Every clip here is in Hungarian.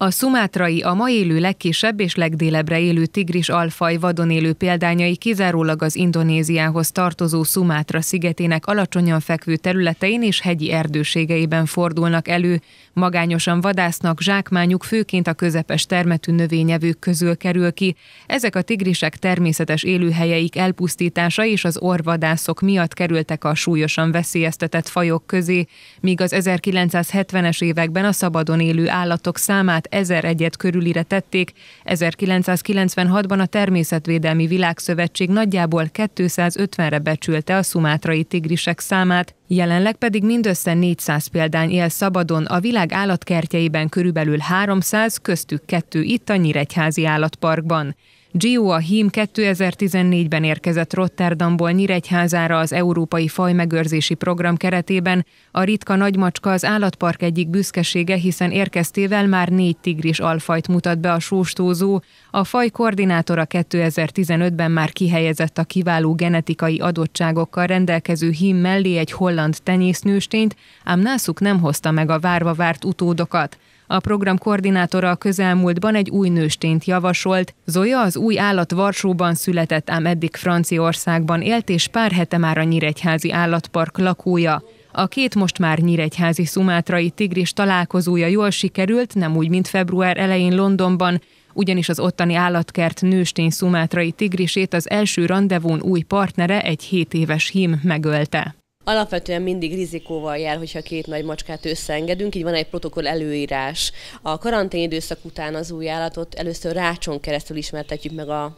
A szumátrai a ma élő legkisebb és legdélebbre élő tigris alfaj vadon élő példányai kizárólag az Indonéziához tartozó Szumátra szigetének alacsonyan fekvő területein és hegyi erdőségeiben fordulnak elő, magányosan vadásznak, zsákmányuk főként a közepes termetű növényevők közül kerül ki. Ezek a tigrisek természetes élőhelyeik elpusztítása és az orvadászok miatt kerültek a súlyosan veszélyeztetett fajok közé, míg az 1970-es években a szabadon élő állatok számát ezer egyet körülire tették, 1996-ban a Természetvédelmi Világszövetség nagyjából 250-re becsülte a szumátrai tigrisek számát, jelenleg pedig mindössze 400 példány él szabadon, a világ állatkertjeiben körülbelül 300, köztük kettő itt a Nyíregyházi állatparkban. Gio a hím 2014-ben érkezett Rotterdamból Nyíregyházára az Európai faj megőrzési Program keretében. A ritka nagymacska az állatpark egyik büszkesége, hiszen érkeztével már négy tigris alfajt mutat be a sóstózó. A faj koordinátora 2015-ben már kihelyezett a kiváló genetikai adottságokkal rendelkező hím mellé egy holland tenyésznőstényt, ám nászuk nem hozta meg a várva várt utódokat. A program koordinátora a közelmúltban egy új nőstényt javasolt. Zoya az új állat Varsóban született, ám eddig Franciaországban élt, és pár hete már a Nyíregyházi Állatpark lakója. A két most már nyíregyházi szumátrai tigris találkozója jól sikerült, nem úgy, mint február elején Londonban, ugyanis az ottani állatkert nőstény szumátrai tigrisét az első rendezvón új partnere, egy 7 éves hím megölte. Alapvetően mindig rizikóval jár, hogyha két nagy macskát összeengedünk, így van egy protokoll előírás. A karantén időszak után az új állatot először rácson keresztül ismertetjük meg a,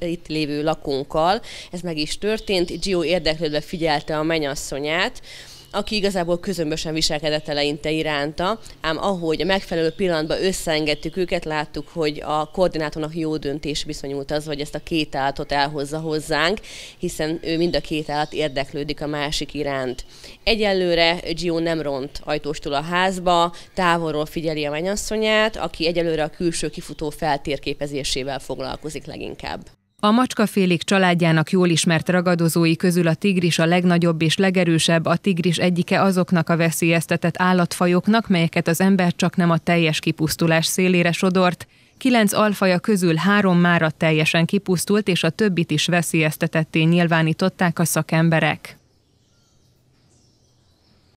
itt lévő lakónkkal. Ez meg is történt. Gio érdeklődve figyelte a mennyasszonyát aki igazából közömbösen viselkedett eleinte iránta, ám ahogy a megfelelő pillanatban összeengedtük őket, láttuk, hogy a koordinátornak jó döntés viszonyult az, hogy ezt a két állatot elhozza hozzánk, hiszen ő mind a két állat érdeklődik a másik iránt. Egyelőre Gio nem ront ajtóstól a házba, távolról figyeli a mennyasszonyát, aki egyelőre a külső kifutó feltérképezésével foglalkozik leginkább. A macskafélék családjának jól ismert ragadozói közül a tigris a legnagyobb és legerősebb, a tigris egyike azoknak a veszélyeztetett állatfajoknak, melyeket az ember csak nem a teljes kipusztulás szélére sodort. Kilenc alfaja közül három mára teljesen kipusztult, és a többit is veszélyeztetetté nyilvánították a szakemberek.